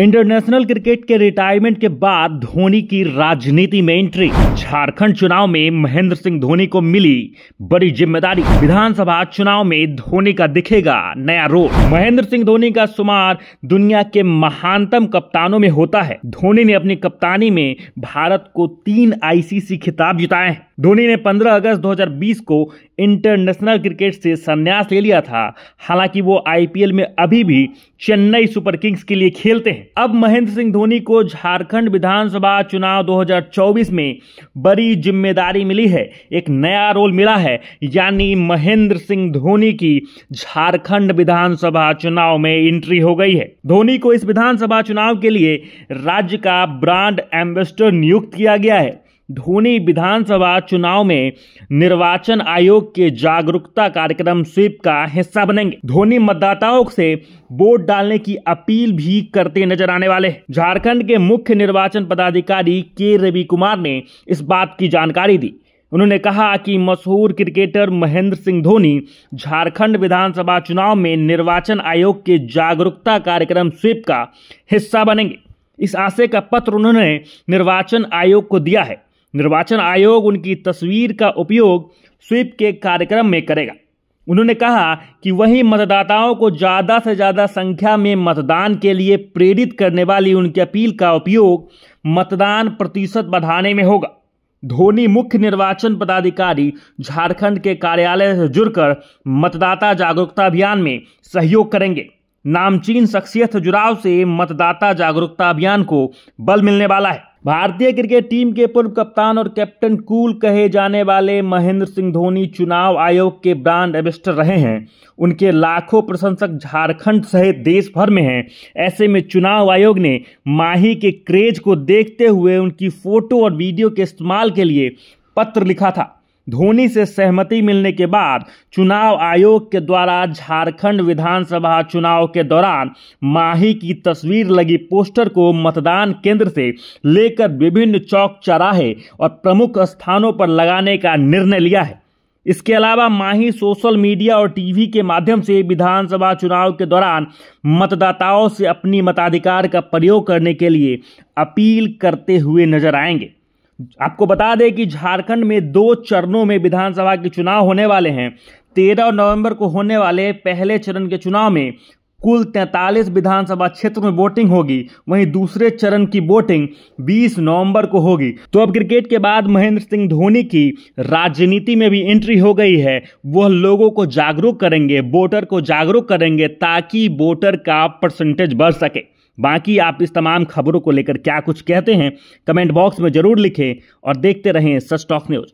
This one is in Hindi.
इंटरनेशनल क्रिकेट के रिटायरमेंट के बाद धोनी की राजनीति में एंट्री झारखंड चुनाव में महेंद्र सिंह धोनी को मिली बड़ी जिम्मेदारी विधानसभा चुनाव में धोनी का दिखेगा नया रोल महेंद्र सिंह धोनी का शुमार दुनिया के महानतम कप्तानों में होता है धोनी ने अपनी कप्तानी में भारत को तीन आईसीसी खिताब जिताए हैं धोनी ने 15 अगस्त 2020 को इंटरनेशनल क्रिकेट से संन्यास ले लिया था हालांकि वो आईपीएल में अभी भी चेन्नई सुपर किंग्स के लिए खेलते हैं अब महेंद्र सिंह धोनी को झारखंड विधानसभा चुनाव 2024 में बड़ी जिम्मेदारी मिली है एक नया रोल मिला है यानी महेंद्र सिंह धोनी की झारखंड विधानसभा चुनाव में एंट्री हो गई है धोनी को इस विधानसभा चुनाव के लिए राज्य का ब्रांड एम्बेसडर नियुक्त किया गया है धोनी विधानसभा चुनाव में निर्वाचन आयोग के जागरूकता कार्यक्रम स्वीप का हिस्सा बनेंगे धोनी मतदाताओं से वोट डालने की अपील भी करते नजर आने वाले झारखंड के मुख्य निर्वाचन पदाधिकारी के रवि कुमार ने इस बात की जानकारी दी उन्होंने कहा कि मशहूर क्रिकेटर महेंद्र सिंह धोनी झारखंड विधानसभा चुनाव में निर्वाचन आयोग के जागरूकता कार्यक्रम स्वीप का हिस्सा बनेंगे इस आशय का पत्र उन्होंने निर्वाचन आयोग को दिया है निर्वाचन आयोग उनकी तस्वीर का उपयोग स्वीप के कार्यक्रम में करेगा उन्होंने कहा कि वही मतदाताओं को ज़्यादा से ज़्यादा संख्या में मतदान के लिए प्रेरित करने वाली उनकी अपील का उपयोग मतदान प्रतिशत बढ़ाने में होगा धोनी मुख्य निर्वाचन पदाधिकारी झारखंड के कार्यालय से जुड़कर मतदाता जागरूकता अभियान में सहयोग करेंगे नामचीन शख्सियत जुड़ाव से मतदाता जागरूकता अभियान को बल मिलने वाला है भारतीय क्रिकेट टीम के पूर्व कप्तान और कैप्टन कूल कहे जाने वाले महेंद्र सिंह धोनी चुनाव आयोग के ब्रांड एम्बेस्टर रहे हैं उनके लाखों प्रशंसक झारखंड सहित देश भर में हैं ऐसे में चुनाव आयोग ने माही के क्रेज को देखते हुए उनकी फोटो और वीडियो के इस्तेमाल के लिए पत्र लिखा था धोनी से सहमति मिलने के बाद चुनाव आयोग के द्वारा झारखंड विधानसभा चुनाव के दौरान माही की तस्वीर लगी पोस्टर को मतदान केंद्र से लेकर विभिन्न चौक चौराहे और प्रमुख स्थानों पर लगाने का निर्णय लिया है इसके अलावा माही सोशल मीडिया और टीवी के माध्यम से विधानसभा चुनाव के दौरान मतदाताओं से अपनी मताधिकार का प्रयोग करने के लिए अपील करते हुए नजर आएंगे आपको बता दें कि झारखंड में दो चरणों में विधानसभा के चुनाव होने वाले हैं तेरह नवंबर को होने वाले पहले चरण के चुनाव में कुल तैंतालीस विधानसभा क्षेत्र में वोटिंग होगी वहीं दूसरे चरण की वोटिंग 20 नवंबर को होगी तो अब क्रिकेट के बाद महेंद्र सिंह धोनी की राजनीति में भी एंट्री हो गई है वह लोगों को जागरूक करेंगे वोटर को जागरूक करेंगे ताकि वोटर का परसेंटेज बढ़ सके बाकी आप इस तमाम खबरों को लेकर क्या कुछ कहते हैं कमेंट बॉक्स में जरूर लिखें और देखते रहें सच टॉक न्यूज़